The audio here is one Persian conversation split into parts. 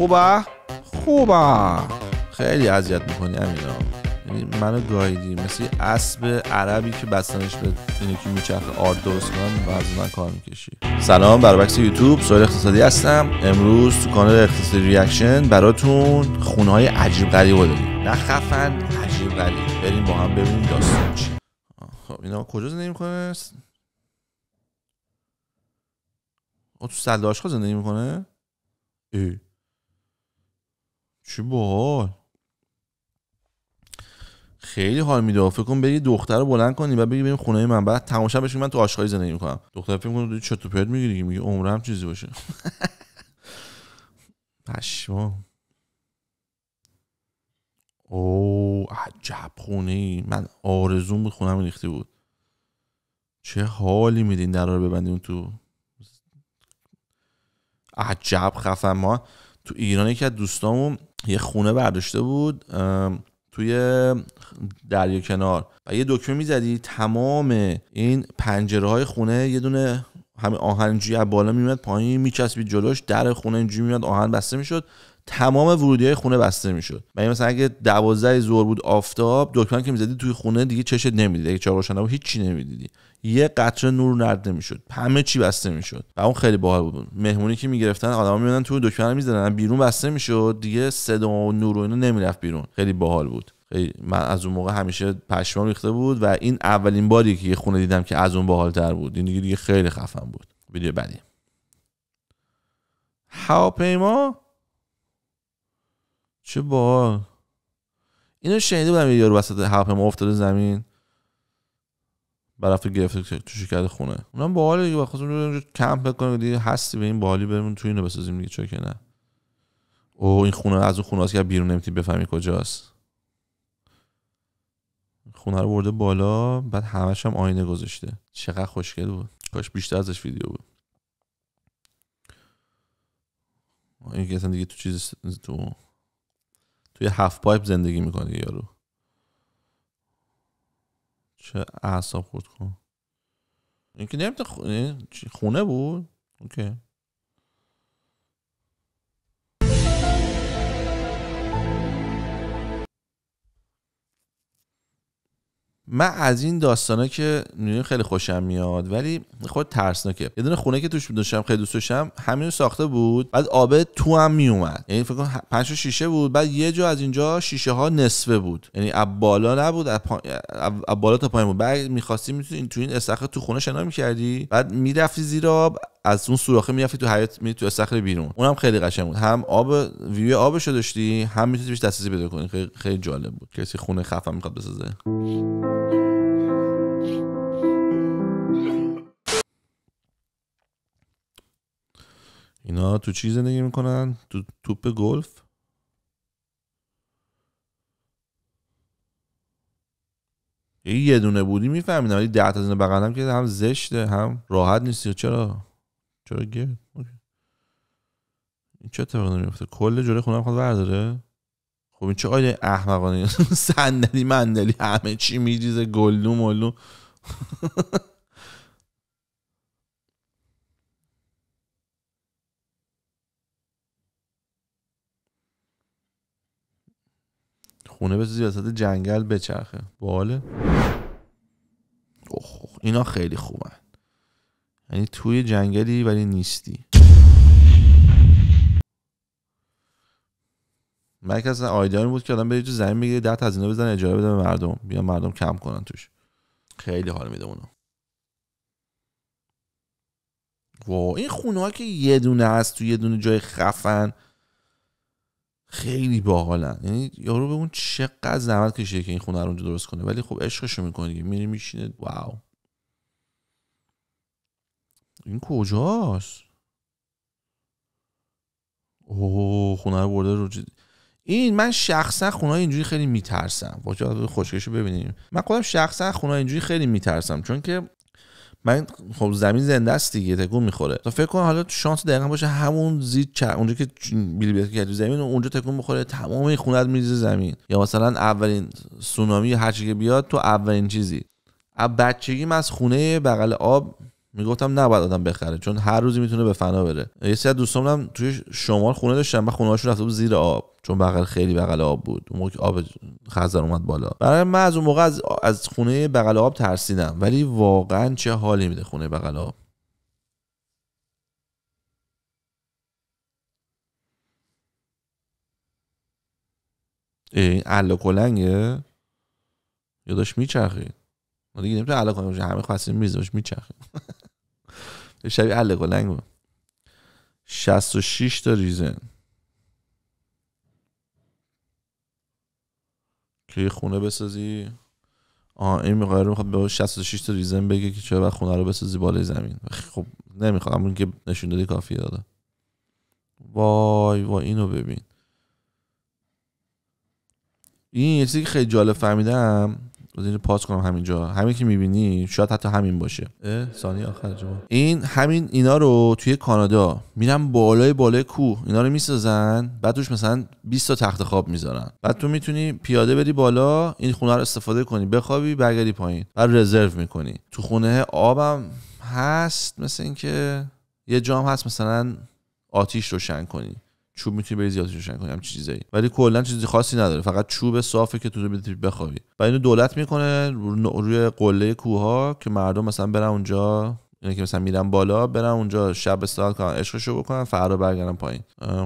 خوبه خوبه خیلی اذیت میکنی امینا یعنی منو گایدی مثل اسب عربی که بستنش به اینو که میچرخه آرد درست کنم و من کار میکشی سلام بربکس یوتیوب سوال اقتصادی هستم امروز تو کانال اقتصادی ریاکشن براتون خونه های عجیب غریب داریم نه خفن عجیب غریب بریم با هم ببینیم داستان چی خب اینا کجا زندگی میکنه او تو سلده زندگی میکنه ای چی خیلی حال میده فکر کن بری دختر رو بلند کنی و بگی بریم خونه من بعد تماشا بشین من تو آشغالی زندگی میکنم دختر فکر کنه چطور پیاد میگیری میگه عمره هم چیزی باشه او عجب خونه ای من آرزوم بود خونه ریخته بود چه حالی میدین در رو ببندیم تو عجب خفه ما تو ایران یکی از دوستامون یه خونه برداشته بود توی دریا کنار و یه دکمه میزدی تمام این پنجره های خونه یه دونه همه آهنجی از بالا میمد پایین میچسبید جلوش در خونه اینجوری میمد آهن بسته میشد تمام ورودی های خونه بسته میشد و یعنی مثلا اگه 12 زور بود آفتاب دکمه که میزدی توی خونه دیگه چشت نمیدید اگه چهار روشن بود هیچی نمیدیدی یه قطره نور نرد نمیشد همه چی بسته میشد و اون خیلی باحال بود مهمونی که میگرفتن آدما میمدن توی دکمن میزدن بیرون بسته میشد دیگه صدا و نور و اینا نمیرفت بیرون خیلی باحال بود من از اون موقع همیشه پشمام ریخته بود و این اولین باری که یه خونه دیدم که از اون تر بود این دیگه دیگه خیلی خفن بود ویدیو بعدی هواپیما چه با اینو شنیده بودم یه یارو وسط هواپیما افتاده زمین برفت گرفته تو شرکت خونه اونم باحال دیگه بخاطر رو کمپ کنه دیگه هستی به این باحالی بریم تو اینو بسازیم دیگه چرا که نه او این خونه از اون خونه هست که بیرون نمیتونی بفهمی کجاست خونه رو برده بالا بعد همش هم آینه گذاشته چقدر خوشگل بود کاش بیشتر ازش ویدیو بود این که دیگه تو چیز تو توی هفت پایپ زندگی میکنه یارو چه اعصاب خود کن اینکه نمیتونه یعنی خونه بود اوکی من از این داستانا که نیویورک خیلی خوشم میاد ولی خود ترسناکه یه دونه خونه که توش داشتم خیلی دوست داشتم همینو ساخته بود بعد آب تو هم میومد یعنی فکر کنم 5 شیشه بود بعد یه جا از اینجا شیشه ها نصفه بود یعنی از بالا نبود از بالا تا پایین بود بعد میخواستی میتونی تو این استخر تو خونه شنا میکردی بعد میرفتی زیر آب از اون سوراخه میرفتی تو حیاط می تو استخر بیرون اونم خیلی قشنگ بود هم آب ویو آبش رو داشتی هم میتونی بهش دسترسی پیدا کنی خیلی... جالب بود کسی خونه خفن میخواد بسازه اینا تو چی زندگی میکنن تو توپ گلف یه دونه بودی میفهمیدم ولی ده تا زنه بغلم که هم زشته هم راحت نیستی چرا چرا گرد این چه اتفاقی میفته کل جوره خونه میخواد ورداره خب این چه آیده احمقانه صندلی مندلی همه چی میریزه گللو ملو خونه بسازی وسط جنگل بچرخه باله اوه اینا خیلی خوبن یعنی توی جنگلی ولی نیستی مرکز که بود که آدم بری تو زمین بگیری ده هزینه بزن اجاره بده به مردم بیا مردم کم کنن توش خیلی حال میده اونو و این خونه ها که یه دونه هست تو یه دونه جای خفن خیلی باحالن یعنی یارو به اون چقدر زحمت کشیده که این خونه رو اونجا درست کنه ولی خب عشقشو میکنه دیگه میره میشینه واو این کجاست اوه خونه رو برده رو جد... این من شخصا خونه اینجوری خیلی میترسم خوشکش رو ببینیم من خودم شخصا خونه اینجوری خیلی میترسم چون که من خب زمین زنده است دیگه تکون میخوره تا فکر کن حالا شانس دقیقا باشه همون زید چ اونجا که بیلی بیت کرد زمین اونجا تکون بخوره تمام این خونت میریزه زمین یا مثلا اولین سونامی هر که بیاد تو اولین چیزی از بچگیم از خونه بغل آب میگفتم نباید آدم بخره چون هر روزی میتونه به فنا بره یه سری دوستام هم توی شمال خونه داشتن من خونه رفته بود زیر آب چون بغل خیلی بغل آب بود اون موقع آب خزر اومد بالا برای من از اون موقع از خونه بغل آب ترسیدم ولی واقعا چه حالی میده خونه بغل آب این اله کلنگه یا ما دیگه نمیتونه همه خواستیم میزه داشت شبیه علق و لنگ 66 تا ریزن که خونه بسازی آه این میخواد میخواد به 66 تا ریزن بگه که چرا خونه رو بسازی بالای زمین خب نمیخواد همون که نشون دادی کافی داده وای وای اینو ببین این یه چیزی که خیلی جالب فهمیدم بذار پاس کنم همینجا همین که میبینی شاید حتی همین باشه ثانیه آخر این همین اینا رو توی کانادا میرن بالای بالای کوه اینا رو میسازن بعد توش مثلا 20 تا تخت خواب میذارن بعد تو میتونی پیاده بری بالا این خونه رو استفاده کنی بخوابی برگردی پایین بعد رزرو میکنی تو خونه آبم هست مثل اینکه یه جام هست مثلا آتیش روشن کنی چوب میتونی بری زیادش روشن کنی همچین چیزایی ولی کلا چیزی خاصی نداره فقط چوب صافه که تو بتونی بخوابی و اینو دولت میکنه روی قله کوها که مردم مثلا برن اونجا اینه یعنی که مثلا میرن بالا برن اونجا شب استراحت کنن عشقشو بکنن فردا برگردن پایین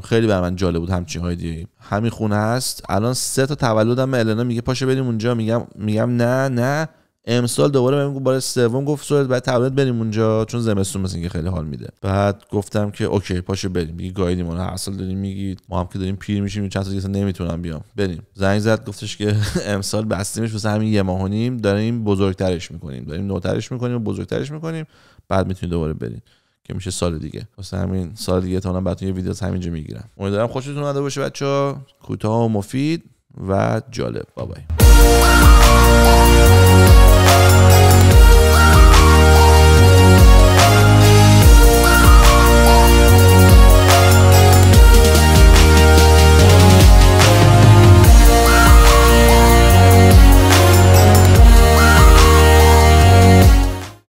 خیلی بر من جالب بود همچین های دیگه همین خونه هست الان سه تا تولدم النا میگه پاشو بریم اونجا میگم میگم نه نه امسال دوباره بهم گفت بار سوم گفت صورت بعد تبلت بریم اونجا چون زمستون مثل که خیلی حال میده بعد گفتم که اوکی پاشو بریم میگی گایدی ما هر سال داریم میگید ما هم که داریم پیر میشیم چند سال نمیتونم بیام بریم زنگ زد گفتش که امسال بستیمش واسه همین یه ماه و نیم داریم بزرگترش میکنیم داریم نوترش میکنیم و بزرگترش میکنیم بعد میتونید دوباره بریم که میشه سال دیگه واسه همین سال دیگه تا براتون یه ویدیو همینجا میگیرم امیدوارم خوشتون اومده باشه ها کوتاه و مفید و جالب بابای